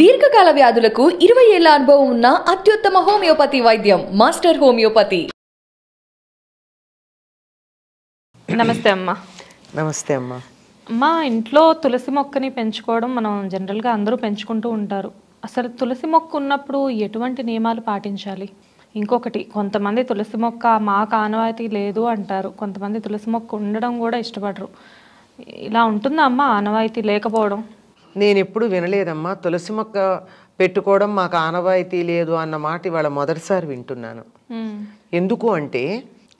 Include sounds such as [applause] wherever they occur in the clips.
దీర్ఘకాల వ్యాధులకు ఇరవై ఏళ్ల అనుభవం ఉన్న అత్యుత్తమ హోమియోపతి వైద్యం మాస్టర్ హోమియోపతి నమస్తే అమ్మా నమస్తే అమ్మా మా ఇంట్లో తులసి మొక్కని పెంచుకోవడం మనం జనరల్గా అందరూ పెంచుకుంటూ ఉంటారు అసలు తులసి మొక్క ఉన్నప్పుడు ఎటువంటి నియమాలు పాటించాలి ఇంకొకటి కొంతమంది తులసి మొక్క మాకు ఆనవాయితీ లేదు అంటారు కొంతమంది తులసి మొక్క ఉండడం కూడా ఇష్టపడరు ఇలా ఉంటుందా అమ్మ ఆనవాయితీ లేకపోవడం నేను ఎప్పుడు వినలేదమ్మా తులసి మొక్క పెట్టుకోవడం మాకు ఆనవాయితీ లేదు అన్న మాట ఇవాళ మొదటిసారి వింటున్నాను ఎందుకు అంటే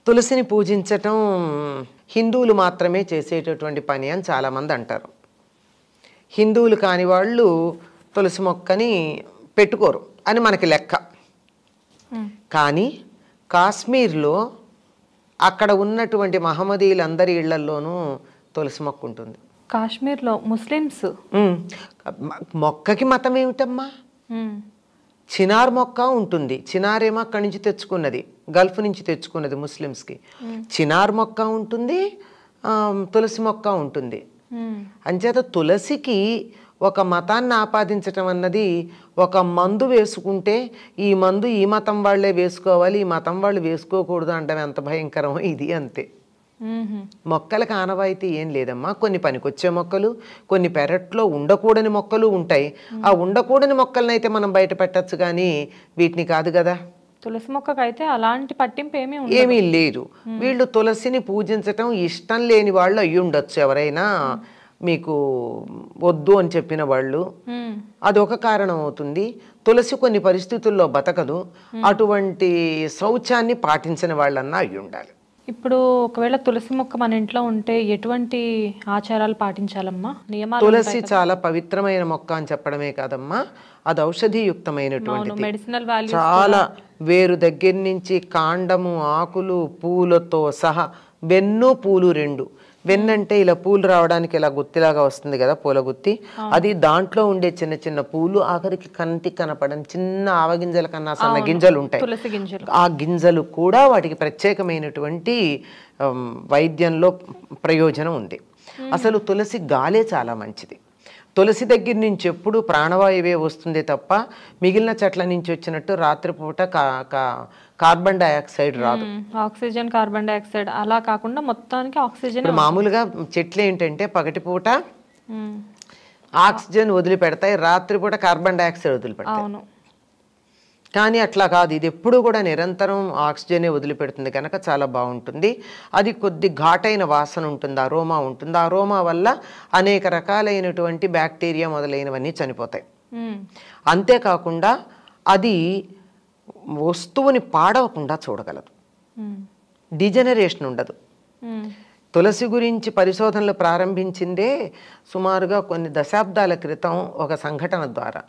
తులసిని పూజించటం హిందువులు మాత్రమే చేసేటటువంటి పని అని చాలామంది అంటారు హిందువులు కాని వాళ్ళు తులసి మొక్కని పెట్టుకోరు అని మనకి లెక్క కానీ కాశ్మీర్లో అక్కడ ఉన్నటువంటి మహమ్మదీలందరి ఇళ్లల్లోనూ తులసి మొక్క ఉంటుంది కాశ్మీర్లో ముస్లిమ్స్ మొక్కకి మతం ఏమిటమ్మా చినార్ మొక్క ఉంటుంది చినార్ ఏమో అక్కడి నుంచి తెచ్చుకున్నది గల్ఫ్ నుంచి తెచ్చుకున్నది ముస్లిమ్స్కి చినార్ మొక్క ఉంటుంది తులసి మొక్క ఉంటుంది అంచేత తులసికి ఒక మతాన్ని ఆపాదించటం అన్నది ఒక మందు వేసుకుంటే ఈ మందు ఈ మతం వాళ్ళే వేసుకోవాలి ఈ మతం వాళ్ళు వేసుకోకూడదు అంటే ఎంత భయంకరమో ఇది అంతే మొక్కలకు ఆనవాయితీ ఏం లేదమ్మా కొన్ని పనికొచ్చే మొక్కలు కొన్ని పెరట్లో ఉండకూడని మొక్కలు ఉంటాయి ఆ ఉండకూడని మొక్కలను అయితే మనం బయట పెట్టచ్చు కానీ వీటిని కాదు కదా తులసి మొక్కకైతే అలాంటి పట్టింపు ఏమీ ఏమీ లేదు వీళ్ళు తులసిని పూజించటం ఇష్టం లేని వాళ్ళు అయ్యి ఉండొచ్చు ఎవరైనా మీకు వద్దు అని చెప్పిన వాళ్ళు అదొక కారణం అవుతుంది తులసి కొన్ని పరిస్థితుల్లో బతకదు అటువంటి శౌచాన్ని పాటించిన వాళ్ళన్నా అయ్యి ఉండాలి ఇప్పుడు ఒకవేళ తులసి మొక్క మన ఇంట్లో ఉంటే ఎటువంటి ఆచారాలు పాటించాలమ్మా నియమాలు తులసి చాలా పవిత్రమైన మొక్క అని చెప్పడమే కాదమ్మా అది ఔషధీయుక్తమైనటువంటి మెడిసినల్ వాల్యూ చాలా వేరు దగ్గర నుంచి కాండము ఆకులు పూలతో సహా వెన్ను పూలు రెండు వెన్నంటే ఇలా పూలు రావడానికి ఇలా గుత్తిలాగా వస్తుంది కదా పూల గుత్తి అది దాంట్లో ఉండే చిన్న చిన్న పూలు ఆఖరికి కంటికి కనపడని చిన్న ఆవగింజల కన్నా సన్న గింజలు ఉంటాయి ఆ గింజలు కూడా వాటికి ప్రత్యేకమైనటువంటి వైద్యంలో ప్రయోజనం ఉంది అసలు తులసి గాలే చాలా మంచిది తులసి దగ్గర నుంచి ఎప్పుడు ప్రాణవాయువే వస్తుంది తప్ప మిగిలిన చెట్ల నుంచి వచ్చినట్టు రాత్రిపూట కా కార్బన్ డైఆక్సైడ్ రాదు ఆక్సిజన్ కార్బన్ డైఆక్సైడ్ అలా కాకుండా మొత్తానికి ఆక్సిజన్ మామూలుగా చెట్లు ఏంటంటే పగటిపూట ఆక్సిజన్ వదిలిపెడతాయి రాత్రిపూట కార్బన్ డైఆక్సైడ్ వదిలిపెడతాయి కానీ అట్లా కాదు ఇది ఎప్పుడూ కూడా నిరంతరం ఆక్సిజనే వదిలిపెడుతుంది కనుక చాలా బాగుంటుంది అది కొద్ది ఘాటైన వాసన ఉంటుంది రోమా ఉంటుంది రోమా వల్ల అనేక రకాలైనటువంటి బ్యాక్టీరియా మొదలైనవన్నీ చనిపోతాయి అంతేకాకుండా అది వస్తువుని పాడవకుండా చూడగలదు డిజనరేషన్ ఉండదు తులసి గురించి పరిశోధనలు ప్రారంభించిందే సుమారుగా కొన్ని దశాబ్దాల క్రితం ఒక సంఘటన ద్వారా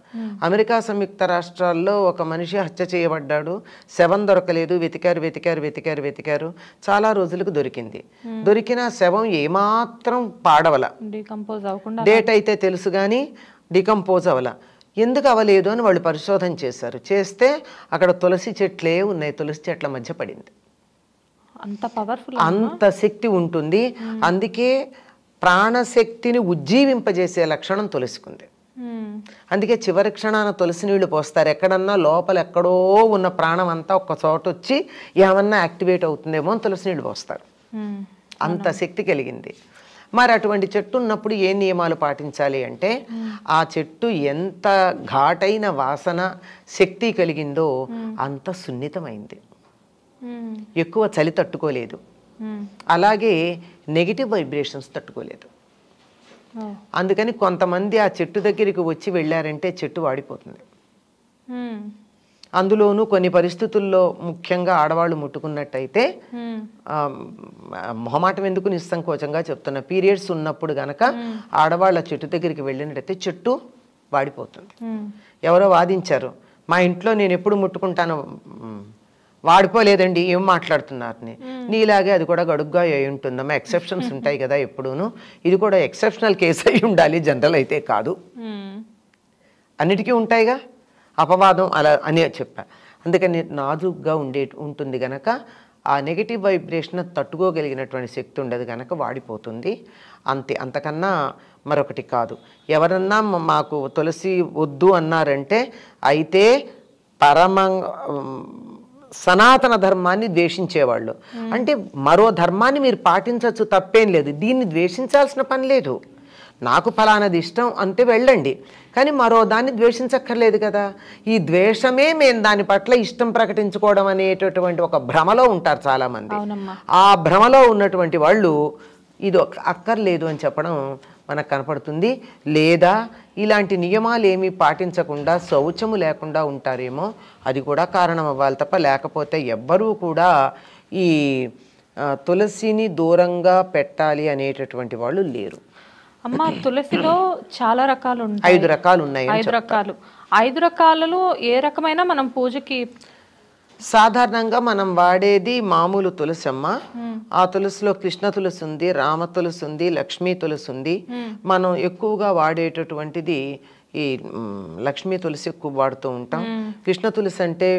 అమెరికా సంయుక్త రాష్ట్రాల్లో ఒక మనిషి హత్య చేయబడ్డాడు శవం దొరకలేదు వెతికారు వెతికారు వెతికారు వెతికారు చాలా రోజులకు దొరికింది దొరికిన శవం ఏమాత్రం పాడవల డేట్ అయితే తెలుసు కానీ డికంపోజ్ అవల ఎందుకు అవ్వలేదు అని వాళ్ళు పరిశోధన చేశారు చేస్తే అక్కడ తులసి చెట్లే ఉన్నాయి తులసి చెట్ల మధ్య పడింది అంత పవర్ఫుల్ అంత శక్తి ఉంటుంది అందుకే ప్రాణశక్తిని ఉజ్జీవింపజేసే లక్షణం తులసికుంది అందుకే చివరి క్షణాన తులసి నీళ్లు పోస్తారు ఎక్కడన్నా లోపల ఎక్కడో ఉన్న ప్రాణం అంతా ఒక్క చోట వచ్చి ఏమన్నా యాక్టివేట్ అవుతుందేమో అని తులసి నీళ్లు పోస్తారు అంత శక్తి కలిగింది మరి అటువంటి చెట్టు ఉన్నప్పుడు ఏ నియమాలు పాటించాలి అంటే ఆ చెట్టు ఎంత ఘాటైన వాసన శక్తి కలిగిందో అంత సున్నితమైంది ఎక్కువ చలి తట్టుకోలేదు అలాగే నెగిటివ్ వైబ్రేషన్స్ తట్టుకోలేదు అందుకని కొంతమంది ఆ చెట్టు దగ్గరికి వచ్చి వెళ్ళారంటే చెట్టు వాడిపోతుంది అందులోనూ కొన్ని పరిస్థితుల్లో ముఖ్యంగా ఆడవాళ్ళు ముట్టుకున్నట్టయితే మొహమాటం ఎందుకు నిస్సంకోచంగా చెప్తున్నా పీరియడ్స్ ఉన్నప్పుడు గనక ఆడవాళ్ళ చెట్టు దగ్గరికి వెళ్ళినట్టయితే చెట్టు వాడిపోతుంది ఎవరో వాదించారు మా ఇంట్లో నేను ఎప్పుడు ముట్టుకుంటాను వాడిపోలేదండి ఏం మాట్లాడుతున్నారని నీలాగే అది కూడా గడుగ్గా అయి ఉంటుందమ్మా ఎక్సెప్షన్స్ [laughs] ఉంటాయి కదా ఎప్పుడూను ఇది కూడా ఎక్సెప్షనల్ కేసు అయి ఉండాలి జనరల్ అయితే కాదు అన్నిటికీ ఉంటాయిగా అపవాదం అలా అని చెప్పా అందుకని నాజుగ్గా ఉండే ఉంటుంది కనుక ఆ నెగిటివ్ వైబ్రేషన్ తట్టుకోగలిగినటువంటి శక్తి ఉండదు కనుక వాడిపోతుంది అంతే అంతకన్నా మరొకటి కాదు ఎవరన్నా మాకు తులసి వద్దు అన్నారంటే అయితే పరమ సనాతన ధర్మాన్ని ద్వేషించేవాళ్ళు అంటే మరో ధర్మాన్ని మీరు పాటించవచ్చు తప్పేం లేదు దీన్ని ద్వేషించాల్సిన పని లేదు నాకు ఫలానది ఇష్టం అంటే వెళ్ళండి కానీ మరో దాన్ని ద్వేషించక్కర్లేదు కదా ఈ ద్వేషమే మేము దాని పట్ల ఇష్టం ప్రకటించుకోవడం అనేటటువంటి ఒక భ్రమలో ఉంటారు చాలామంది ఆ భ్రమలో ఉన్నటువంటి వాళ్ళు ఇది అక్కర్లేదు అని చెప్పడం మనకు కనపడుతుంది లేదా ఇలాంటి నియమాలు ఏమీ పాటించకుండా శౌచము లేకుండా ఉంటారేమో అది కూడా కారణం అవ్వాలి తప్ప లేకపోతే ఎవ్వరూ కూడా ఈ తులసిని దూరంగా పెట్టాలి అనేటటువంటి వాళ్ళు లేరు అమ్మ తులసిలో చాలా రకాలు ఐదు రకాలు ఉన్నాయి ఐదు రకాలు ఐదు రకాలలో ఏ రకమైన మనం పూజకి సాధారణంగా మనం వాడేది మామూలు తులసి అమ్మ ఆ తులసిలో కృష్ణ తులసి ఉంది రామ తులసి ఉంది లక్ష్మీ తులసి ఉంది మనం ఎక్కువగా వాడేటటువంటిది ఈ లక్ష్మీ తులసి ఎక్కువ వాడుతూ ఉంటాం కృష్ణ తులసి అంటే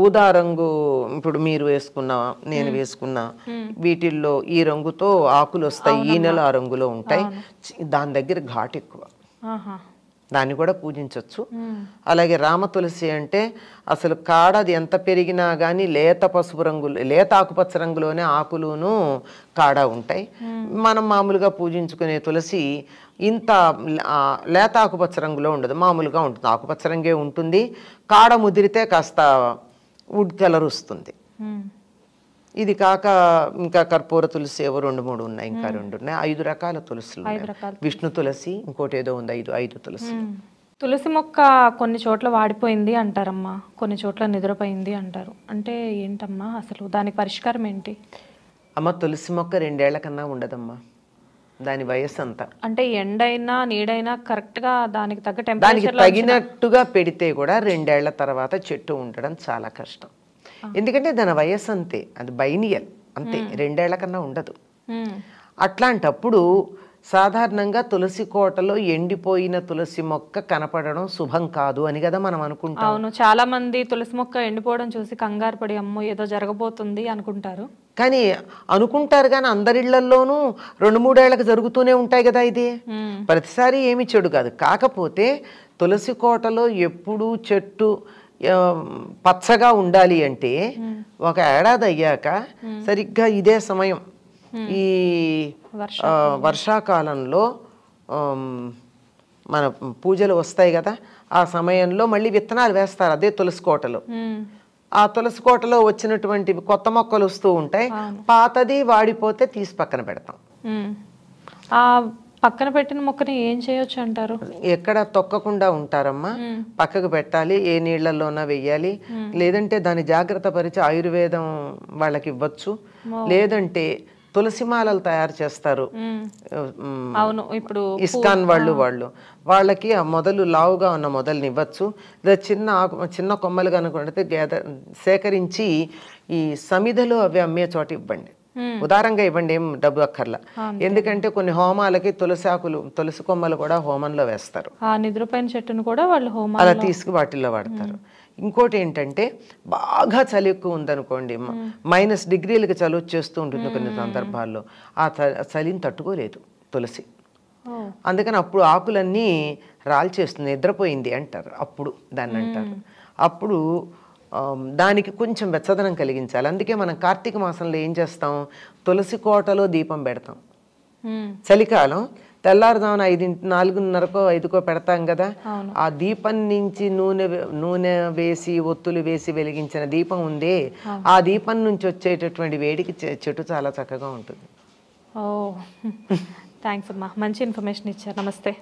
ఊదా రంగు ఇప్పుడు మీరు వేసుకున్న నేను వేసుకున్న వీటిల్లో ఈ రంగుతో ఆకులు వస్తాయి ఈ నెల ఆ రంగులో ఉంటాయి దాని దగ్గర ఘాట్ ఎక్కువ దాన్ని కూడా పూజించవచ్చు అలాగే రామ తులసి అంటే అసలు కాడ అది ఎంత పెరిగినా కానీ లేత పసుపు రంగు లేత ఆకుపచ్చ రంగులోనే ఆకులును కాడ ఉంటాయి మనం మామూలుగా పూజించుకునే తులసి ఇంత లేత ఆకుపచ్చ రంగులో ఉండదు మామూలుగా ఉంటుంది ఆకుపచ్చ రంగే ఉంటుంది కాడ ముదిరితే కాస్త వుడ్ కలర్ వస్తుంది ఇది కాక ఇంకా కర్పూర తులసి ఏవో రెండు మూడు ఉన్నాయి ఇంకా రెండు ఉన్నాయి ఐదు రకాల తులసులు విష్ణు తులసి ఇంకోటి ఏదో ఉంది ఐదు ఐదు తులసి తులసి మొక్క కొన్ని చోట్ల వాడిపోయింది అంటారమ్మా కొన్ని చోట్ల నిద్రపోయింది అంటారు అంటే ఏంటమ్మా అసలు దానికి పరిష్కారం ఏంటి అమ్మ తులసి మొక్క రెండేళ్ల కన్నా ఉండదమ్మా దాని వయస్సు అంతా అంటే ఎండైనా నీడైనా కరెక్ట్ గా దానికి తగ్గ దానికి తగినట్టుగా పెడితే కూడా రెండేళ్ల తర్వాత చెట్టు ఉండడం చాలా కష్టం ఎందుకంటే దాని వయస్సు అంతే అది బైనియల్ అంతే రెండేళ్ల కన్నా ఉండదు అట్లాంటప్పుడు సాధారణంగా తులసి కోటలో ఎండిపోయిన తులసి మొక్క కనపడడం శుభం కాదు అని కదా మనం అనుకుంటాం అవును చాలా మంది తులసి మొక్క ఎండిపోవడం చూసి కంగారు పడి అమ్మో ఏదో జరగబోతుంది అనుకుంటారు కానీ అనుకుంటారు కానీ అందరిళ్లలోనూ రెండు మూడేళ్లకు జరుగుతూనే ఉంటాయి కదా ఇది ప్రతిసారి ఏమి చెడు కాదు కాకపోతే తులసి కోటలో ఎప్పుడూ చెట్టు పచ్చగా ఉండాలి అంటే ఒక ఏడాది అయ్యాక సరిగ్గా ఇదే సమయం ఈ వర్షాకాలంలో మన పూజలు వస్తాయి కదా ఆ సమయంలో మళ్ళీ విత్తనాలు వేస్తారు అదే తులసి కోటలో ఆ తులసి కోటలో వచ్చినటువంటి కొత్త మొక్కలు వస్తూ ఉంటాయి పాతది వాడిపోతే తీసి పక్కన పెడతాం పక్కన పెట్టిన మొక్కని ఏం చేయొచ్చు అంటారు ఎక్కడ తొక్కకుండా ఉంటారమ్మా పక్కకు పెట్టాలి ఏ నీళ్లలోనా వెయ్యాలి లేదంటే దాని జాగ్రత్త పరిచి ఆయుర్వేదం వాళ్ళకి ఇవ్వచ్చు లేదంటే తులసిమాలలు తయారు చేస్తారు అవును ఇప్పుడు ఇస్కాన్ వాళ్ళు వాళ్ళు వాళ్ళకి ఆ మొదలు లావుగా ఉన్న మొదలని ఇవ్వచ్చు లేదా చిన్న చిన్న కొమ్మలు కనుకుంటే సేకరించి ఈ సమిధలు అవి అమ్మే చోట ఇవ్వండి ఉదారంగా ఇవ్వండి ఏం డబ్బు అక్కర్లా ఎందుకంటే కొన్ని హోమాలకి తులసి ఆకులు తులసి కొమ్మలు కూడా హోమంలో వేస్తారు నిద్రపోయిన చెట్టును కూడా వాళ్ళు హోమం అలా తీసుకు వాటిల్లో వాడతారు ఇంకోటి ఏంటంటే బాగా చలి ఎక్కువ ఉందనుకోండి మైనస్ డిగ్రీలకు చలి వచ్చేస్తూ ఉంటుంది కొన్ని సందర్భాల్లో ఆ చలిని తట్టుకోలేదు తులసి అందుకని అప్పుడు ఆకులన్నీ రాల్చేస్తుంది నిద్రపోయింది అంటారు అప్పుడు దాన్ని అంటారు అప్పుడు దానికి కొంచెం వెచ్చదనం కలిగించాలి అందుకే మనం కార్తీక మాసంలో ఏం చేస్తాం తులసి కోటలో దీపం పెడతాం చలికాలం తెల్లారుదామున ఐదింటి నాలుగున్నరకో ఐదుకో పెడతాం కదా ఆ దీపం నుంచి నూనె నూనె వేసి ఒత్తులు వేసి వెలిగించిన దీపం ఉందే ఆ దీపం నుంచి వచ్చేటటువంటి వేడికి చెట్టు చాలా చక్కగా ఉంటుంది [laughs] థ్యాంక్స్ అమ్మా మంచి ఇన్ఫర్మేషన్ ఇచ్చారు నమస్తే